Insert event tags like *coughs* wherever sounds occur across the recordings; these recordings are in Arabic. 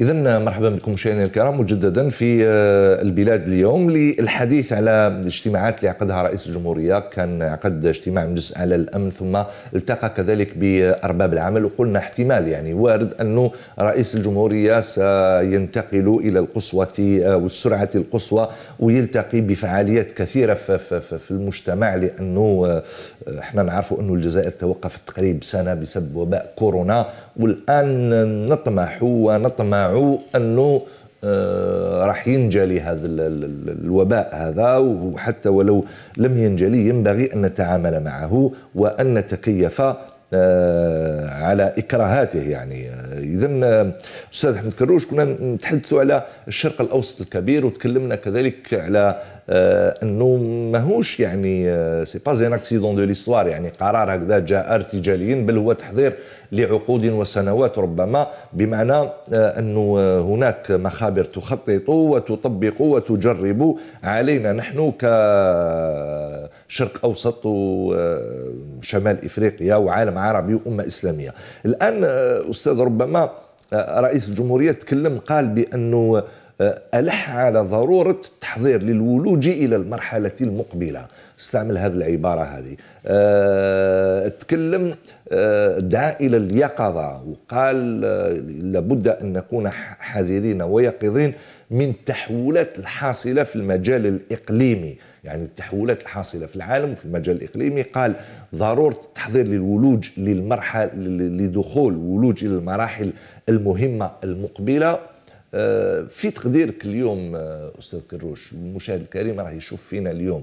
إذا مرحبا بكم مشاهدينا الكرام مجددا في آه، البلاد اليوم للحديث على الاجتماعات اللي عقدها رئيس الجمهورية كان عقد اجتماع مجلس أعلى الأمن ثم التقى كذلك بأرباب العمل وقلنا احتمال يعني وارد أنه رئيس الجمهورية سينتقل إلى القصوى آه، والسرعة القصوى ويلتقي بفعاليات كثيرة في المجتمع لأنه آه، احنا نعرفوا أنه الجزائر توقفت تقريب سنة بسبب وباء كورونا والان نطمح ونطمع انه آه، راح ينجلي هذا الوباء هذا وحتى ولو لم ينجلي ينبغي ان نتعامل معه وان نتكيف آه، على اكراهاته يعني اذا استاذ احمد كروش كنا نتحدث على الشرق الاوسط الكبير وتكلمنا كذلك على آه، انه ماهوش يعني سي با زين اكسيدون دو ليستوار يعني قرار هكذا جاء ارتجاليا بل هو تحضير لعقود وسنوات ربما بمعنى آه، انه آه، هناك مخابر تخطط وتطبق وتجرب علينا نحن كشرق اوسط وشمال افريقيا وعالم عربي وامه اسلاميه الان استاذ ربما رئيس الجمهوريه تكلم قال بانه أه، ألح على ضرورة التحضير للولوج إلى المرحلة المقبلة استعمل هذه العبارة هذه أه، تكلم أه، دعا إلى اليقظة وقال لابد أن نكون حذرين ويقظين من التحولات الحاصلة في المجال الإقليمي يعني التحولات الحاصلة في العالم وفي المجال الإقليمي قال ضرورة التحضير للولوج للمرحلة لدخول ولوج إلى المراحل المهمة المقبلة آه، في تقديرك اليوم آه، استاذ كروش المشاهد الكريم راح يشوف فينا اليوم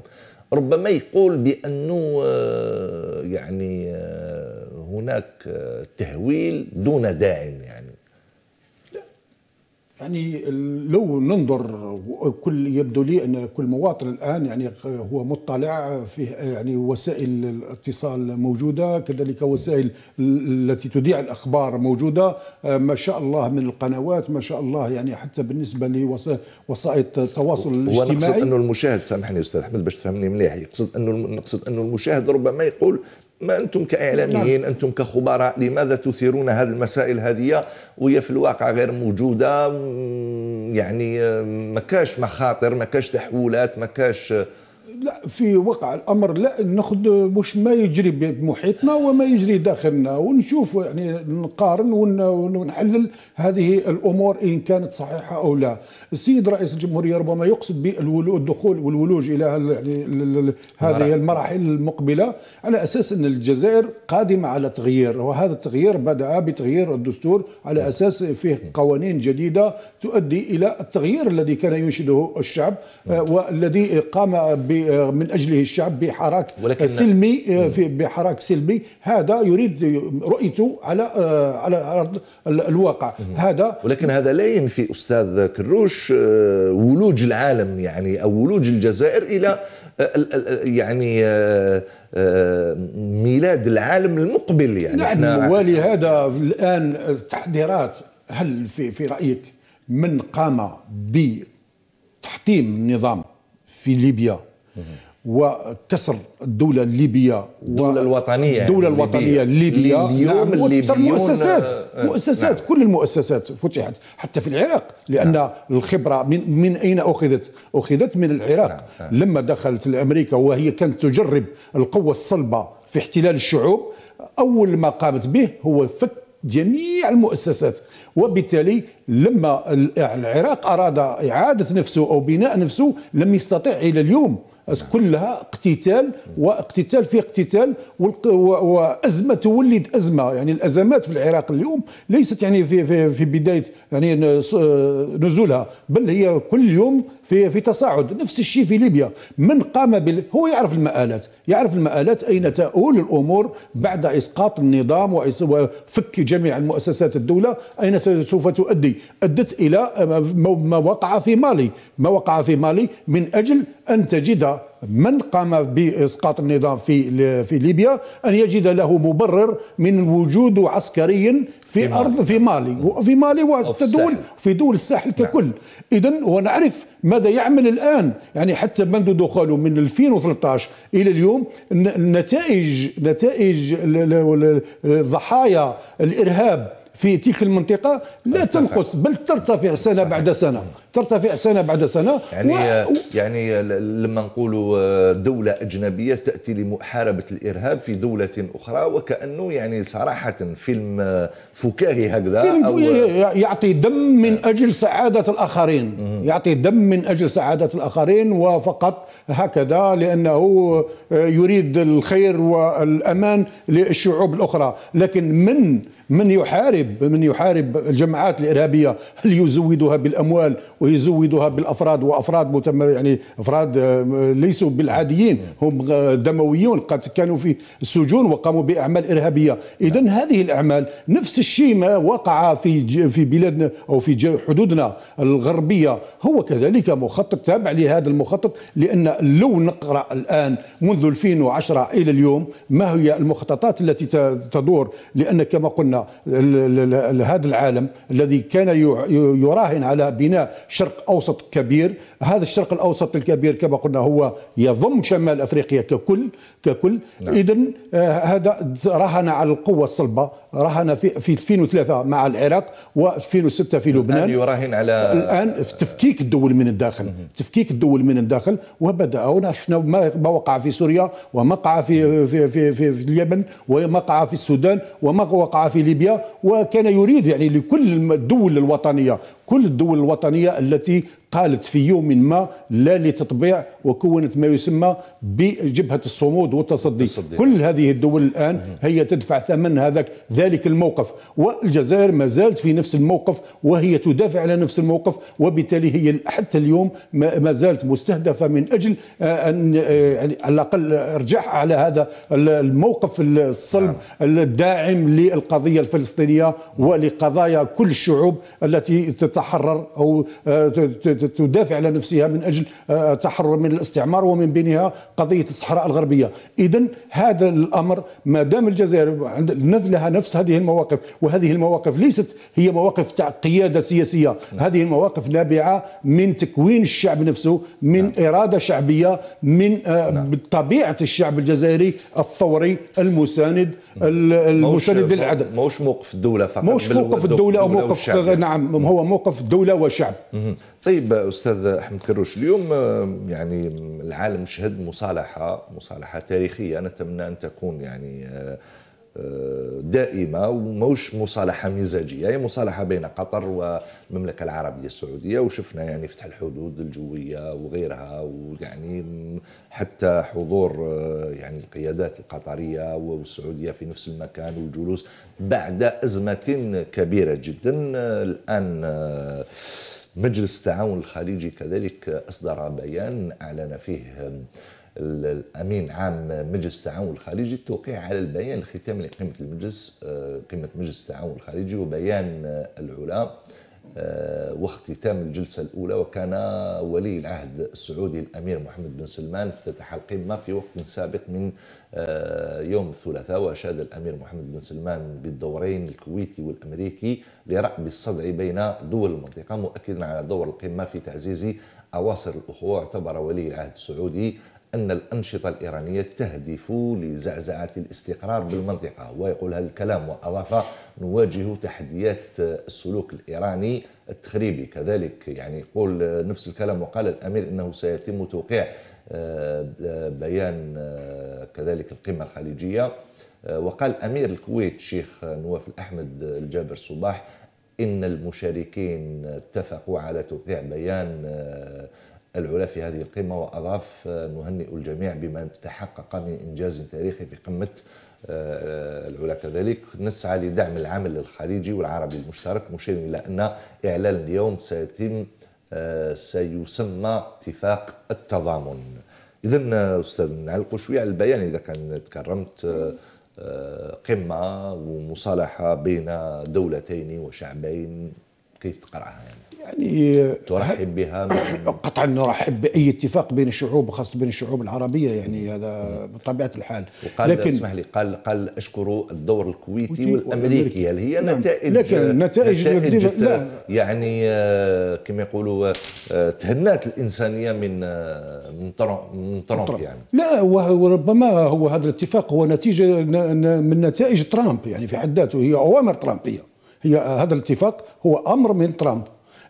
ربما يقول بانه آه، يعني هناك تهويل دون داع يعني يعني لو ننظر كل يبدو لي ان كل مواطن الان يعني هو مطلع فيه يعني وسائل الاتصال موجوده كذلك وسائل التي تذيع الاخبار موجوده ما شاء الله من القنوات ما شاء الله يعني حتى بالنسبه لوسائط التواصل الاجتماعي ونقصد انه المشاهد سامحني استاذ احمد باش تفهمني مليح يقصد انه نقصد انه المشاهد ربما يقول ما أنتم كإعلاميين نعم. أنتم كخبراء لماذا تثيرون هذه المسائل هذه وهي في الواقع غير موجودة يعني ما كاش مخاطر ما كاش تحولات ما كاش لا في واقع الامر لا ناخذ مش ما يجري بمحيطنا وما يجري داخلنا ونشوف يعني نقارن ونحلل هذه الامور ان كانت صحيحه او لا. السيد رئيس الجمهوريه ربما يقصد بالدخول والولوج الى يعني هذه المراحل المقبله على اساس ان الجزائر قادمه على تغيير وهذا التغيير بدا بتغيير الدستور على اساس فيه قوانين جديده تؤدي الى التغيير الذي كان ينشده الشعب نعم. والذي قام ب من اجله الشعب بحراك ولكن سلمي آه، في بحراك سلمي هذا يريد رؤيته آه، على على ارض الواقع هذا ولكن هذا لا ينفي استاذ كروش آه، ولوج العالم يعني او ولوج الجزائر الى يعني ميلاد العالم المقبل يعني نعم ولهذا الان التحضيرات هل في في رايك من قام بتحطيم النظام في ليبيا وكسر الدولة الليبية الدولة الوطنية يعني، الدولة الوطنية الليبية اليوم نعم مؤسسات مؤسسات نعم. كل المؤسسات فتحت حتى في العراق لأن نعم. الخبرة من, من أين أخذت؟ أخذت من العراق نعم. نعم. لما دخلت الأمريكا وهي كانت تجرب القوة الصلبة في احتلال الشعوب أول ما قامت به هو فك جميع المؤسسات وبالتالي لما العراق أراد إعادة نفسه أو بناء نفسه لم يستطع إلى اليوم كلها اقتتال واقتتال في اقتتال وازمه تولد ازمه يعني الازمات في العراق اليوم ليست يعني في في, في بدايه يعني نزولها بل هي كل يوم في في تصاعد نفس الشيء في ليبيا من قام بال هو يعرف المآلات يعرف المآلات اين تؤول الامور بعد اسقاط النظام وفك جميع المؤسسات الدوله اين سوف تؤدي ادت الى ما وقع في مالي ما وقع في مالي من اجل أن تجد من قام بإسقاط النظام في في ليبيا أن يجد له مبرر من وجود عسكري في, في أرض في مالي وفي نعم. مالي وفي دول في دول الساحل نعم. ككل نعم. إذا ونعرف ماذا يعمل الآن يعني حتى منذ دخوله من 2013 إلى اليوم نتائج نتائج ضحايا الإرهاب في تلك المنطقة لا تنقص بل ترتفع سنة بعد سنة ترتفع سنه بعد سنه يعني و... يعني لما نقولوا آه، دوله اجنبيه تاتي لمحاربه الارهاب في دوله اخرى وكانه يعني صراحه فيلم آه، فكاهي هكذا فيلم أو يعطي دم من اجل سعاده الاخرين يعطي دم من اجل سعاده الاخرين وفقط هكذا لانه آه، يريد الخير والامان للشعوب الاخرى لكن من من يحارب من يحارب الجماعات الارهابيه هل يزودها بالاموال ويزودها بالافراد وافراد يعني افراد آه، ليسوا بالعاديين هم آه، دمويون قد كانوا في السجون وقاموا باعمال ارهابيه اذا هذه الاعمال نفس الشيء ما وقع في في بلادنا او في حدودنا الغربيه هو كذلك مخطط تابع لهذا المخطط لان لو نقرا الان منذ 2010 الى اليوم ما هي المخططات التي تدور لان كما قلنا هذا العالم الذي كان يراهن على بناء شرق أوسط كبير هذا الشرق الأوسط الكبير كما قلنا هو يضم شمال أفريقيا ككل ككل نعم. إذا آه، هذا رهن على القوة الصلبة رهن في في 2003 مع العراق و2006 في لبنان الآن يراهن على الآن في تفكيك الدول من الداخل مه. تفكيك الدول من الداخل وبدأ هنا شفنا ما وقع في سوريا وما وقع في في في, في, في اليمن وما وقع في السودان وما وقع في ليبيا وكان يريد يعني لكل الدول الوطنيه كل الدول الوطنيه التي قالت في يوم ما لا لتطبيع وكونت ما يسمى بجبهة الصمود والتصدي التصدي. كل هذه الدول الآن هي تدفع ثمن هذاك ذلك الموقف والجزائر ما زالت في نفس الموقف وهي تدافع على نفس الموقف وبالتالي هي حتى اليوم ما زالت مستهدفة من أجل آه، أن آه، يعني على الأقل ارجع على هذا الموقف الصلب نعم. الداعم للقضية الفلسطينية ولقضايا كل الشعوب التي تتحرر أو آه، تدافع على نفسها من اجل التحرر آه، من الاستعمار ومن بينها قضيه الصحراء الغربيه اذا هذا الامر ما دام الجزائر لها نفس هذه المواقف وهذه المواقف ليست هي مواقف تاع قياده سياسيه هذه المواقف نابعه من تكوين الشعب نفسه من نعم. اراده شعبيه من آه، نعم. طبيعه الشعب الجزائري الثوري المساند نعم. المساند للعدل ماهوش موقف الدوله فقط ماهوش موقف الدوله او موقف يعني. نعم هو موقف دوله وشعب طيب استاذ احمد كروش اليوم يعني العالم شهد مصالحه مصالحه تاريخيه نتمنى ان تكون يعني آه، آه، دائمه وموش مصالحه مزاجيه هي مصالحه بين قطر والمملكه العربيه السعوديه وشفنا يعني فتح الحدود الجويه وغيرها ويعني حتى حضور آه، يعني القيادات القطريه والسعوديه في نفس المكان والجلوس بعد ازمه كبيره جدا الان مجلس التعاون الخليجي كذلك أصدر بيان أعلن فيه الامين عام مجلس التعاون الخليجي التوقيع على البيان الختامي لقيمه المجلس آه، قيمه مجلس التعاون الخليجي وبيان آه، العلا آه، واختتام الجلسة الأولى وكان ولي العهد السعودي الأمير محمد بن سلمان افتتح القمة في وقت سابق من آه، يوم الثلاثاء وأشاد الأمير محمد بن سلمان بالدورين الكويتي والأمريكي لرأب الصدع بين دول المنطقة مؤكدا على دور القمة في تعزيز أواصر الأخوة اعتبر ولي العهد السعودي أن الأنشطة الإيرانية تهدف لزعزعة الاستقرار بالمنطقة ويقول هذا الكلام وأضاف نواجه تحديات السلوك الإيراني التخريبي كذلك يعني يقول نفس الكلام وقال الأمير أنه سيتم توقيع آه، بيان آه، كذلك القمة الخليجية آه، وقال أمير الكويت الشيخ نواف الأحمد الجابر صباح إن المشاركين اتفقوا على توقيع بيان العلا في هذه القمة وأضاف نهنئ الجميع بما تحقق من إنجاز تاريخي في قمة آه، العلا كذلك نسعى لدعم العمل الخليجي والعربي المشترك مشير إلى أن إعلان اليوم سيتم آه، سيسمى اتفاق التضامن إذا أستاذ نعلق شوية على البيان إذا كان تكرمت آه، قمة ومصالحة بين دولتين وشعبين كيف تقرأها يعني؟ يعني ترحب بها *coughs* قطعا نرحب بأي اتفاق بين الشعوب وخاصة بين الشعوب العربية يعني هذا بطبيعة الحال وقال لكن اسمح لي قال قال أشكر الدور الكويتي والأمريكي هل هي نعم نتائج لكن نتائج, نتائج لا يعني آه، كما يقولوا آه، تهنات الإنسانية من آه، من من ترامب يعني لا وربما هو هذا الاتفاق هو نتيجة من نتائج ترامب يعني في حد ذاته هي أوامر ترامبية هي هذا الاتفاق هو امر من ترامب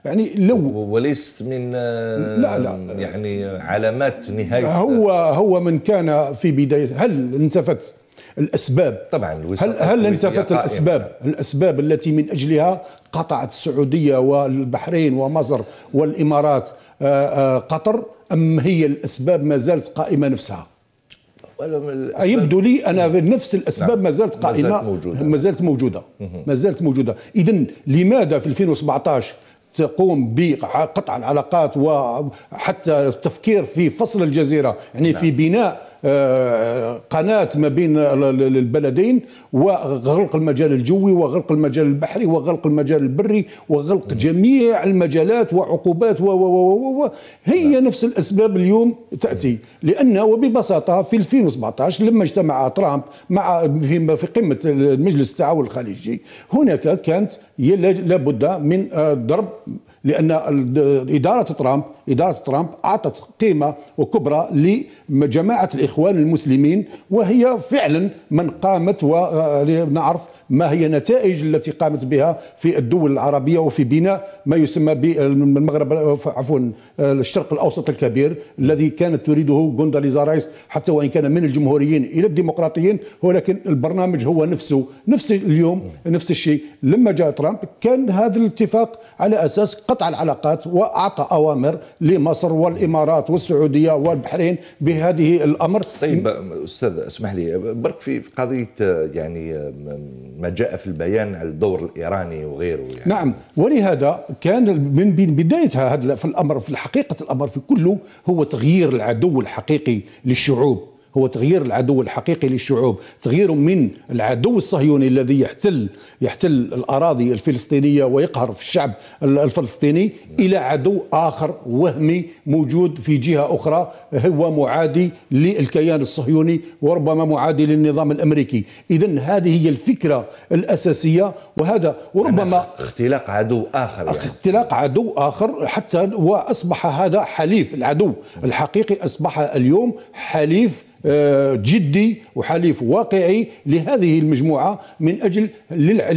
يعني لو وليس من آه، لا لا يعني علامات نهايه هو هو من كان في بدايه هل انتفت الاسباب طبعا هل هل انتفت الاسباب الاسباب التي من اجلها قطعت السعوديه والبحرين ومصر والامارات آه، آه، قطر ام هي الاسباب ما زالت قائمه نفسها يبدو لي انا نفس الاسباب نعم. ما زالت قائمه ما زالت موجوده ما زالت موجوده, موجودة. اذا لماذا في 2017 تقوم بقطع العلاقات وحتى التفكير في فصل الجزيره يعني نعم. في بناء آه، قناه ما بين البلدين وغلق المجال الجوي وغلق المجال البحري وغلق المجال البري وغلق جميع المجالات وعقوبات و و و و هي نعم. نفس الاسباب اليوم تاتي لانه وببساطه في 2017 لما اجتمع ترامب مع في قمه مجلس التعاون الخليجي هناك كانت لابد من آه، ضرب لان اداره ترامب اداره ترامب اعطت قيمه وكبرى لجماعه الاخوان المسلمين وهي فعلا من قامت ونعرف آه، ما هي النتائج التي قامت بها في الدول العربية وفي بناء ما يسمى بالمغرب عفوا الشرق الأوسط الكبير الذي كانت تريده غونداليزا رايس حتى وإن كان من الجمهوريين إلى الديمقراطيين ولكن البرنامج هو نفسه نفس اليوم نفس الشيء لما جاء ترامب كان هذا الاتفاق على أساس قطع العلاقات وأعطى أوامر لمصر والإمارات والسعودية والبحرين بهذه الأمر طيب أستاذ اسمح لي برك في قضية يعني ما جاء في البيان الدور الإيراني وغيره يعني. نعم ولهذا كان من بين بدايتها هذا في الأمر في حقيقة الأمر في كله هو تغيير العدو الحقيقي للشعوب هو تغيير العدو الحقيقي للشعوب تغييره من العدو الصهيوني الذي يحتل يحتل الأراضي الفلسطينية ويقهر في الشعب الفلسطيني إلى عدو آخر وهمي موجود في جهة أخرى هو معادي للكيان الصهيوني وربما معادي للنظام الأمريكي إذا هذه هي الفكرة الأساسية وهذا وربما اختلاق عدو آخر يعني. اختلاق عدو آخر حتى وأصبح هذا حليف العدو الحقيقي أصبح اليوم حليف آه، جدي وحليف واقعي لهذه المجموعه من اجل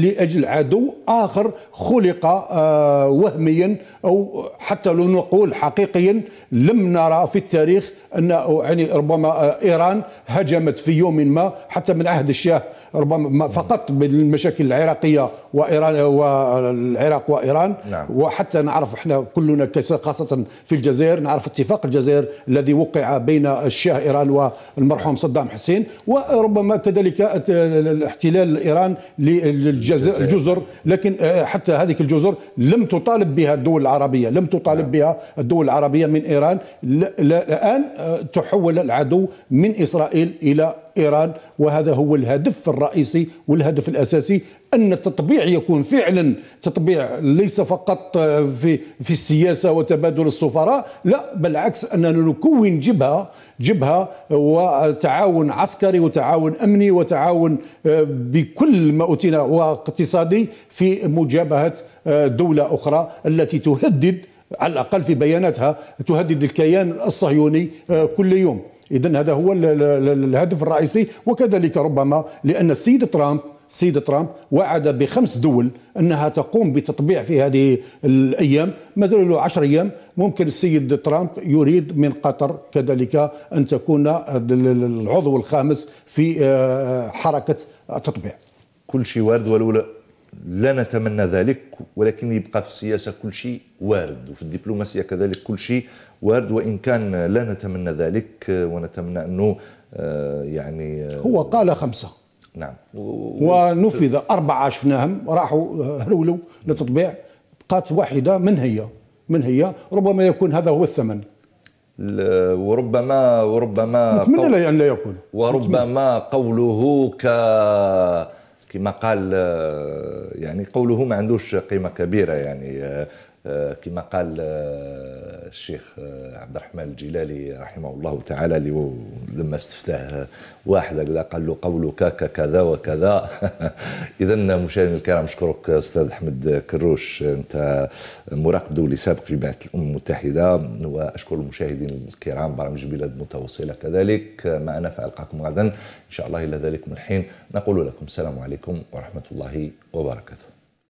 لاجل عدو اخر خلق آه، وهميا او حتى لو نقول حقيقيا لم نرى في التاريخ ان يعني ربما آه، ايران هجمت في يوم ما حتى من عهد الشاه ربما فقط بالمشاكل العراقيه وايران والعراق وايران نعم. وحتى نعرف احنا كلنا خاصه في الجزائر نعرف اتفاق الجزائر الذي وقع بين الشاه ايران و المرحوم صدام حسين وربما كذلك احتلال ايران للجزر لكن آه، حتى هذه الجزر لم تطالب بها الدول العربيه لم تطالب نعم. بها الدول العربيه من ايران الان آه، تحول العدو من اسرائيل الى ايران وهذا هو الهدف الرئيسي والهدف الاساسي ان التطبيع يكون فعلا تطبيع ليس فقط في في السياسه وتبادل السفراء لا بالعكس اننا نكون جبهه جبهه وتعاون عسكري وتعاون امني وتعاون آه، بكل ما اوتينا واقتصادي في مجابهه آه، دوله اخرى التي تهدد على الاقل في بياناتها تهدد الكيان الصهيوني آه، كل يوم اذا هذا هو الهدف الرئيسي وكذلك ربما لان السيد ترامب السيد ترامب وعد بخمس دول انها تقوم بتطبيع في هذه الايام ما زال له 10 ايام ممكن السيد ترامب يريد من قطر كذلك ان تكون العضو الخامس في آه، حركه التطبيع كل شيء وارد ولولا لا نتمنى ذلك ولكن يبقى في السياسه كل شيء وارد وفي الدبلوماسيه كذلك كل شيء وارد وان كان لا نتمنى ذلك ونتمنى انه آه، يعني آه، هو قال خمسه نعم ونفذ اربعه شفناهم راحوا هرولوا آه، للتطبيع بقات واحده من هي من هي ربما يكون هذا هو الثمن وربما وربما نتمنى ان لا يكون وربما قوله ك كما قال آه، يعني قوله ما عندوش قيمه كبيره يعني آه، آه، كما قال الشيخ عبد الرحمن الجلالي رحمه الله تعالى لما استفتاه واحد هكذا قال له قولك ككذا وكذا *laughs* اذا مشاهدينا الكرام نشكرك استاذ احمد كروش انت مراقب دولي سابق في بعثه الامم المتحده واشكر المشاهدين الكرام برامج بلاد متواصله كذلك معنا فالقاكم غدا ان شاء الله الى ذلك من حين نقول لكم السلام عليكم ورحمه الله وبركاته